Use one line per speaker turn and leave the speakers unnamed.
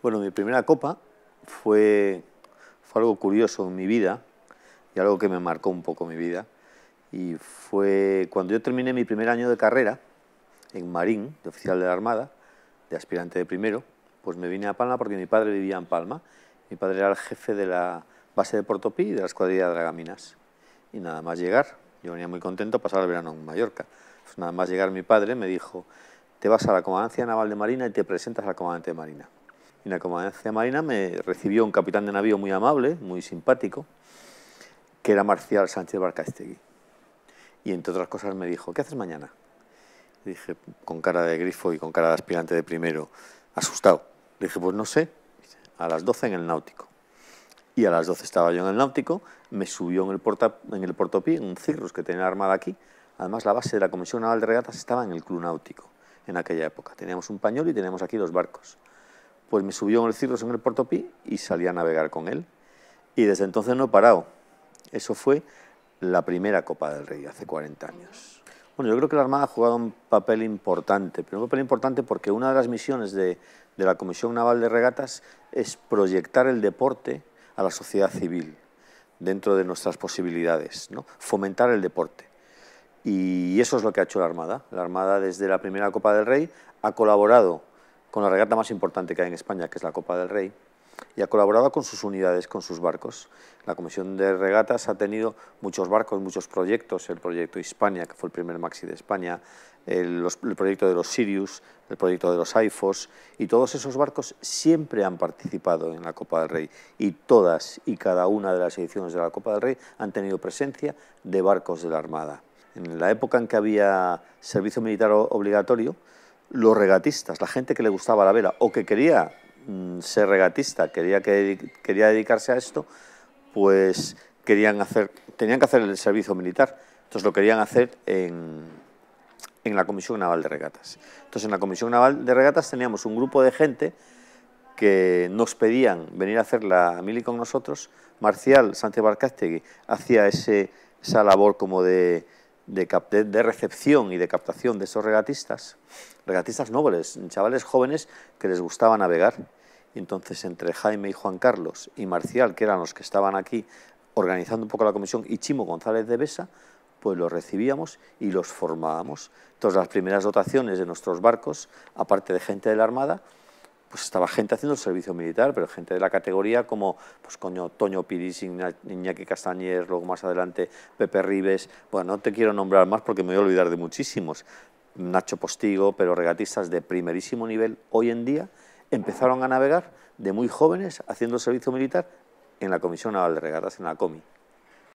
Bueno, mi primera copa fue, fue algo curioso en mi vida y algo que me marcó un poco mi vida. Y fue cuando yo terminé mi primer año de carrera en Marín, de oficial de la Armada, de aspirante de primero, pues me vine a Palma porque mi padre vivía en Palma. Mi padre era el jefe de la base de Portopí y de la escuadrilla de Dragaminas. Y nada más llegar, yo venía muy contento, pasar el verano en Mallorca. Pues nada más llegar mi padre me dijo, te vas a la Comandancia Naval de Marina y te presentas a la Comandante de Marina en la Comandancia Marina me recibió un capitán de navío muy amable, muy simpático, que era Marcial Sánchez Barcaestegui. Y entre otras cosas me dijo, ¿qué haces mañana? dije, con cara de grifo y con cara de aspirante de primero, asustado. Le dije, pues no sé, a las 12 en el náutico. Y a las 12 estaba yo en el náutico, me subió en el, porta, en un cirrus que tenía armada aquí. Además, la base de la Comisión Naval de Regatas estaba en el Club Náutico en aquella época. Teníamos un pañuelo y teníamos aquí dos barcos pues me subió en el Cirrus en el Puerto Pi y salí a navegar con él. Y desde entonces no he parado. Eso fue la primera Copa del Rey, hace 40 años. Bueno, yo creo que la Armada ha jugado un papel importante, pero un papel importante porque una de las misiones de, la Comisión Naval de Regatas es proyectar el deporte a la sociedad civil dentro de nuestras posibilidades, ¿no? fomentar el deporte. Y eso es lo que ha hecho la Armada. La Armada desde la primera Copa del Rey ha colaborado con la regata más importante que hay en España, que es la Copa del Rey, y ha colaborado con sus unidades, con sus barcos. La Comisión de Regatas ha tenido muchos barcos, muchos proyectos, el proyecto Hispania, que fue el primer maxi de España, el, proyecto de los Sirius, el proyecto de los AIFOS, y todos esos barcos siempre han participado en la Copa del Rey, y todas y cada una de las ediciones de la Copa del Rey han tenido presencia de barcos de la Armada. En la época en que había servicio militar obligatorio, los regatistas, la gente que le gustaba la vela o que quería mm, ser regatista, quería, que, quería dedicarse a esto, pues querían hacer, tenían que hacer el servicio militar. Entonces lo querían hacer en, la Comisión Naval de Regatas. Entonces en la Comisión Naval de Regatas teníamos un grupo de gente que nos pedían venir a hacer la mili con nosotros. Marcial Sánchez Barcástegui hacía ese, esa labor como de de, recepción y de captación de esos regatistas, regatistas nobles, chavales jóvenes que les gustaba navegar. Entonces, entre Jaime y Juan Carlos y Marcial, que eran los que estaban aquí organizando un poco la comisión, y Chimo González de Besa, pues los recibíamos y los formábamos. Entonces, las primeras dotaciones de nuestros barcos, aparte de gente de la Armada, pues estaba gente haciendo el servicio militar, pero gente de la categoría como pues, coño, Toño Piris, Iñaki Castañer, luego más adelante Pepe Ribes, bueno, no te quiero nombrar más porque me voy a olvidar de muchísimos, Nacho Postigo, pero regatistas de primerísimo nivel hoy en día empezaron a navegar de muy jóvenes haciendo el servicio militar en la Comisión Naval de Regatas, en la COMI.